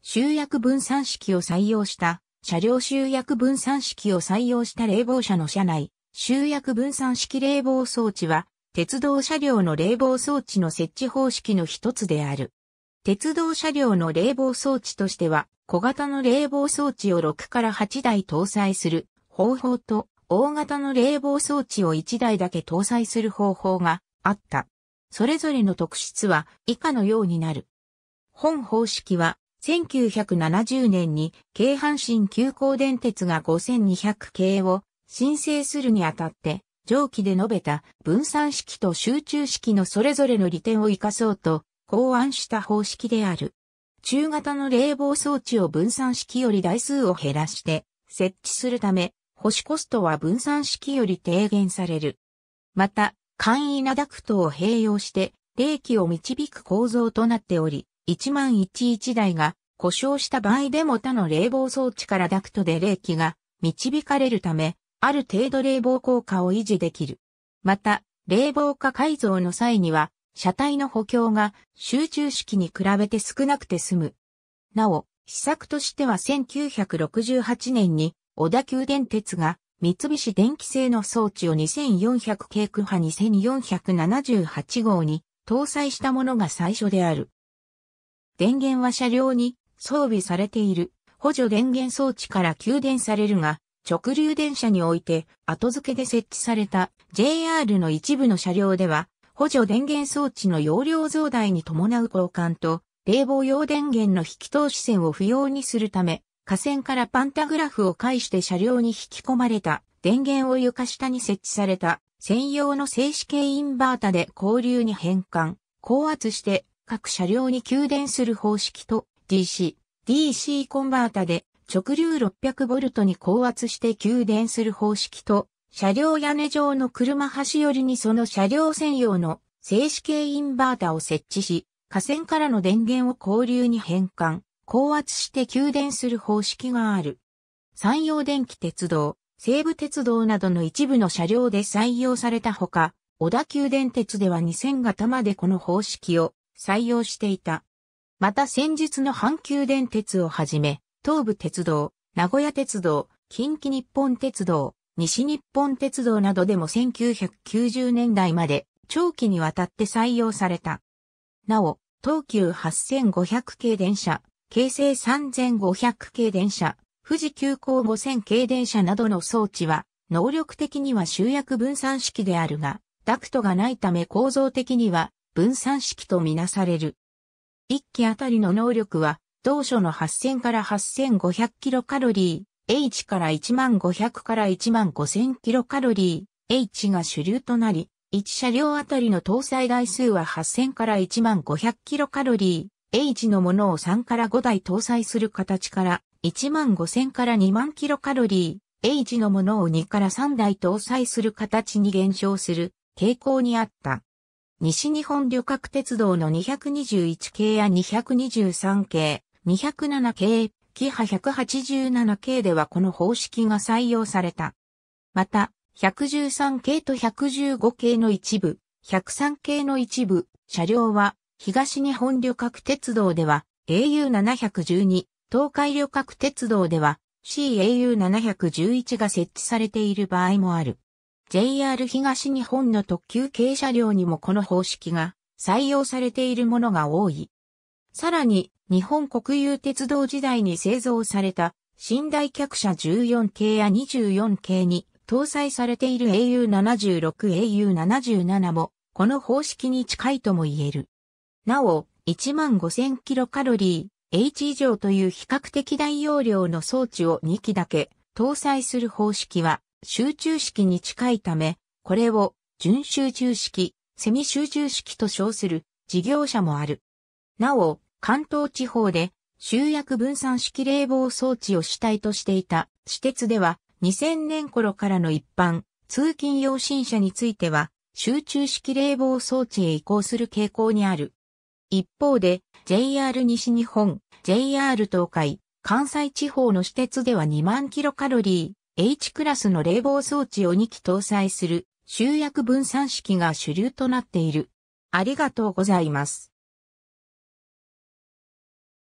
集約分散式を採用した、車両集約分散式を採用した冷房車の車内、集約分散式冷房装置は、鉄道車両の冷房装置の設置方式の一つである。鉄道車両の冷房装置としては、小型の冷房装置を6から8台搭載する方法と、大型の冷房装置を1台だけ搭載する方法があった。それぞれの特質は以下のようになる。本方式は1970年に京阪神急行電鉄が5200系を申請するにあたって、上記で述べた分散式と集中式のそれぞれの利点を活かそうと考案した方式である。中型の冷房装置を分散式より台数を減らして設置するため、保守コストは分散式より低減される。また、簡易なダクトを併用して冷気を導く構造となっており、1万11台が故障した場合でも他の冷房装置からダクトで冷気が導かれるため、ある程度冷房効果を維持できる。また、冷房化改造の際には、車体の補強が集中式に比べて少なくて済む。なお、施策としては1968年に小田急電鉄が三菱電機製の装置を2400系区波2478号に搭載したものが最初である。電源は車両に装備されている補助電源装置から給電されるが、直流電車において後付けで設置された JR の一部の車両では、補助電源装置の容量増大に伴う交換と、冷房用電源の引き通し線を不要にするため、架線からパンタグラフを介して車両に引き込まれた電源を床下に設置された専用の静止系インバータで交流に変換、高圧して各車両に給電する方式と DC、DC コンバータで直流 600V に高圧して給電する方式と、車両屋根上の車端寄りにその車両専用の静止系インバータを設置し、架線からの電源を交流に変換、高圧して給電する方式がある。山陽電気鉄道、西武鉄道などの一部の車両で採用されたほか、小田急電鉄では2000型までこの方式を採用していた。また先日の阪急電鉄をはじめ、東武鉄道、名古屋鉄道、近畿日本鉄道、西日本鉄道などでも1990年代まで長期にわたって採用された。なお、東急8500系電車、京成3500系電車、富士急行5000系電車などの装置は、能力的には集約分散式であるが、ダクトがないため構造的には分散式とみなされる。1機あたりの能力は、当初の8000から8500キロカロリー、H から1500から15000キロカロリー、H が主流となり、1車両あたりの搭載台数は8000から1500キロカロリー、H のものを3から5台搭載する形から、15000から2万キロカロリー、H のものを2から3台搭載する形に減少する傾向にあった。西日本旅客鉄道の221系や223系、207系、キハ187系ではこの方式が採用された。また、113系と115系の一部、103系の一部、車両は、東日本旅客鉄道では、AU712、東海旅客鉄道では、CAU711 が設置されている場合もある。JR 東日本の特急軽車両にもこの方式が採用されているものが多い。さらに、日本国有鉄道時代に製造された寝台客車14系や24系に搭載されている AU76、AU77 もこの方式に近いとも言える。なお、15000キロカロリー H 以上という比較的大容量の装置を2機だけ搭載する方式は集中式に近いため、これを準集中式、セミ集中式と称する事業者もある。なお、関東地方で集約分散式冷房装置を主体としていた私鉄では2000年頃からの一般通勤用新車については集中式冷房装置へ移行する傾向にある。一方で JR 西日本、JR 東海、関西地方の私鉄では2万キロカロリー。H クラスの冷房装置を2機搭載する集約分散式が主流となっている。ありがとうございます。